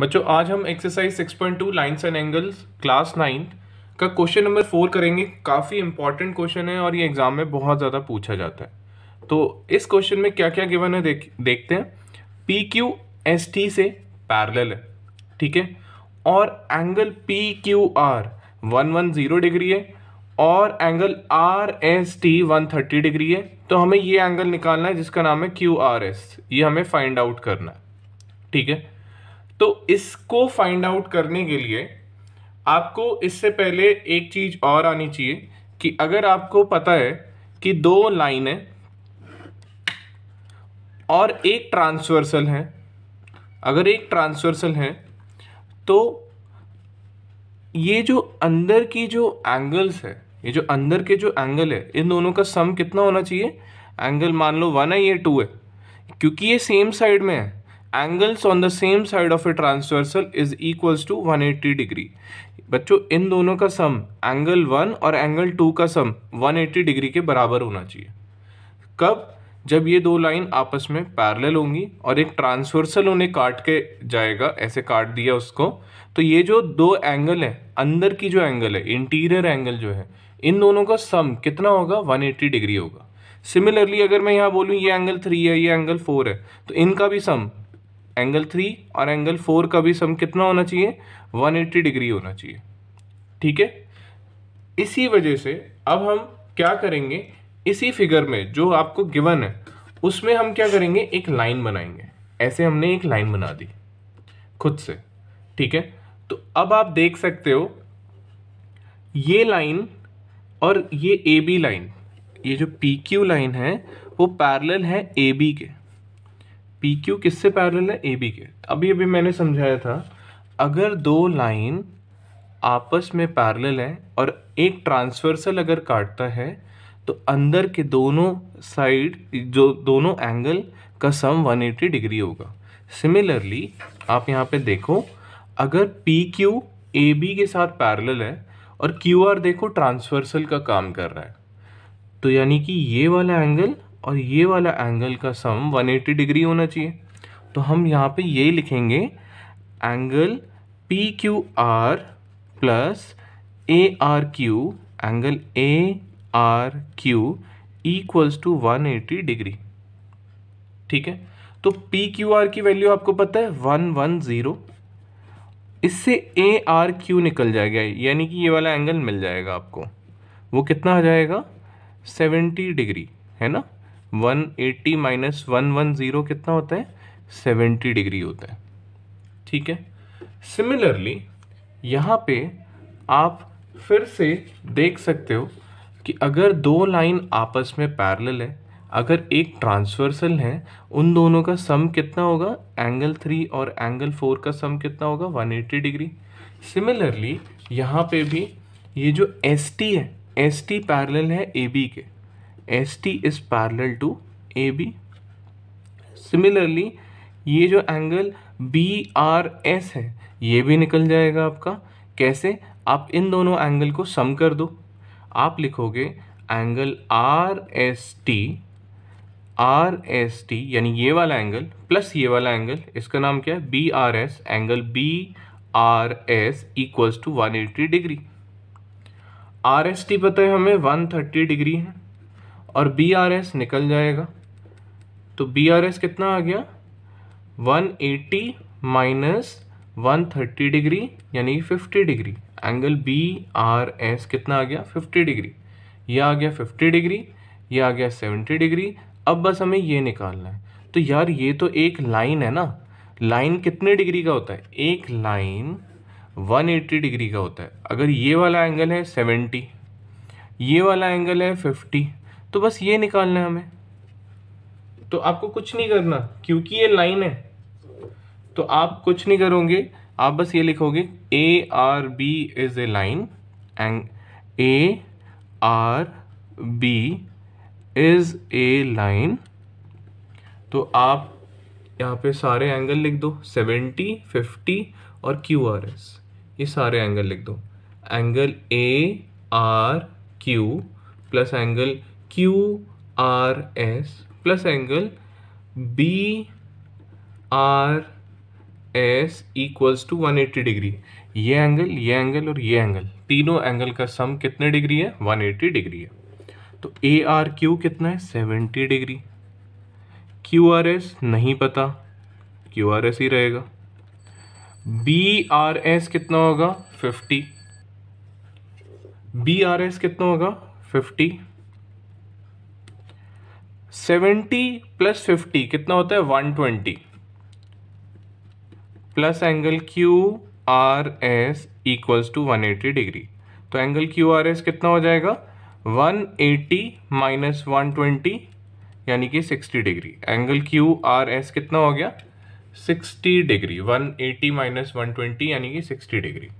बच्चों आज हम exercise 6.2 lines and angles class ninth का क्वेश्चन नंबर फोर करेंगे काफ़ी इंपॉर्टेंट क्वेश्चन है और ये एग्ज़ाम में बहुत ज़्यादा पूछा जाता है तो इस क्वेश्चन में क्या क्या गिवन है देख देखते हैं पी क्यू एस टी से पैरल है ठीक है और angle P Q R one one zero degree है और angle R S T one thirty degree है तो हमें ये एंगल निकालना है जिसका नाम है क्यू आर एस ये हमें फाइंड आउट करना है ठीक है तो इसको फाइंड आउट करने के लिए आपको इससे पहले एक चीज़ और आनी चाहिए कि अगर आपको पता है कि दो लाइन है और एक ट्रांसवर्सल है अगर एक ट्रांसवर्सल है तो ये जो अंदर की जो एंगल्स है ये जो अंदर के जो एंगल है इन दोनों का सम कितना होना चाहिए एंगल मान लो वन है ये टू है क्योंकि ये सेम साइड में है angles on the same side of a transversal is equals to 180 degree बच्चों इन दोनों का सम एंगल वन और एंगल टू का सम 180 डिग्री के बराबर होना चाहिए कब जब ये दो लाइन आपस में पैरेलल होंगी और एक ट्रांसवर्सल उन्हें काट के जाएगा ऐसे काट दिया उसको तो ये जो दो एंगल है अंदर की जो एंगल है इंटीरियर एंगल जो है इन दोनों का सम कितना होगा 180 डिग्री होगा सिमिलरली अगर मैं यहाँ बोलूँ ये एंगल थ्री है ये एंगल फोर है तो इनका भी सम एंगल थ्री और एंगल फोर का भी सम कितना होना चाहिए वन एट्टी डिग्री होना चाहिए ठीक है इसी वजह से अब हम क्या करेंगे इसी फिगर में जो आपको गिवन है उसमें हम क्या करेंगे एक लाइन बनाएंगे ऐसे हमने एक लाइन बना दी खुद से ठीक है तो अब आप देख सकते हो ये लाइन और ये ए बी लाइन ये जो पी क्यू लाइन है वो पैरेलल है ए बी के पी क्यू किससे पैरल है ए बी के अभी अभी मैंने समझाया था अगर दो लाइन आपस में पैरल है और एक ट्रांसवर्सल अगर काटता है तो अंदर के दोनों साइड जो दोनों एंगल का सम 180 डिग्री होगा सिमिलरली आप यहाँ पे देखो अगर पी क्यू ए बी के साथ पैरल है और क्यू आर देखो ट्रांसवर्सल का काम कर रहा है तो यानी कि ये वाला एंगल और ये वाला एंगल का सम 180 डिग्री होना चाहिए तो हम यहाँ पे ये लिखेंगे angle P Q R plus A R Q angle A R Q equals to 180 degree ठीक है तो पी क्यू आर की वैल्यू आपको पता है वन वन ज़ीरो इससे ए आर क्यू निकल जाएगा यानी कि ये वाला एंगल मिल जाएगा आपको वो कितना आ जाएगा सेवेंटी डिग्री है ना one eighty minus one one zero कितना होता है सेवेंटी डिग्री होता है ठीक है सिमिलरली यहाँ पे आप फिर से देख सकते हो कि अगर दो लाइन आपस में पैरेलल है अगर एक ट्रांसवर्सल है उन दोनों का सम कितना होगा एंगल थ्री और एंगल फोर का सम कितना होगा वन एट्टी डिग्री सिमिलरली यहाँ पे भी ये जो एस टी है एस टी पैरल है ए बी के ST is parallel to AB. Similarly, ये जो एंगल बी आर एस है ये भी निकल जाएगा आपका कैसे आप इन दोनों एंगल को सम कर दो आप लिखोगे angle R S T R S T यानी ये वाला एंगल प्लस ये वाला एंगल इसका नाम क्या है B R S angle B R S equals to one eighty degree R S T पता है हमें वन थर्टी डिग्री है और बी आर एस निकल जाएगा तो बी आर एस कितना आ गया 180 माइनस वन डिग्री यानी 50 degree angle B R S कितना आ गया 50 डिग्री ये आ गया 50 डिग्री ये आ गया 70 डिग्री अब बस हमें ये निकालना है तो यार ये तो एक लाइन है ना लाइन कितने डिग्री का होता है एक लाइन 180 डिग्री का होता है अगर ये वाला एंगल है 70 ये वाला एंगल है तो बस ये निकालना है हमें तो आपको कुछ नहीं करना क्योंकि ये लाइन है तो आप कुछ नहीं करोगे आप बस ये लिखोगे A R B is a line and A R B is a line तो आप यहाँ पे सारे एंगल लिख दो सेवेंटी फिफ्टी और क्यू आर एस ये सारे एंगल लिख दो angle A R Q plus angle Q R S plus angle B R S equals to 180 degree ये एंगल ये एंगल और ये एंगल तीनों एंगल का सम कितने डिग्री है 180 डिग्री है तो ए आर क्यू कितना है 70 डिग्री क्यू आर एस नहीं पता क्यू आर एस ही रहेगा बी आर एस कितना होगा 50 बी आर एस कितना होगा फिफ्टी सेवेंटी प्लस फिफ्टी कितना होता है one twenty plus angle Q R S equals to one eighty degree तो एंगल क्यू आर एस कितना हो जाएगा one eighty minus one twenty यानी कि sixty degree angle Q R S कितना हो गया sixty degree one eighty minus one twenty यानी कि सिक्सटी डिग्री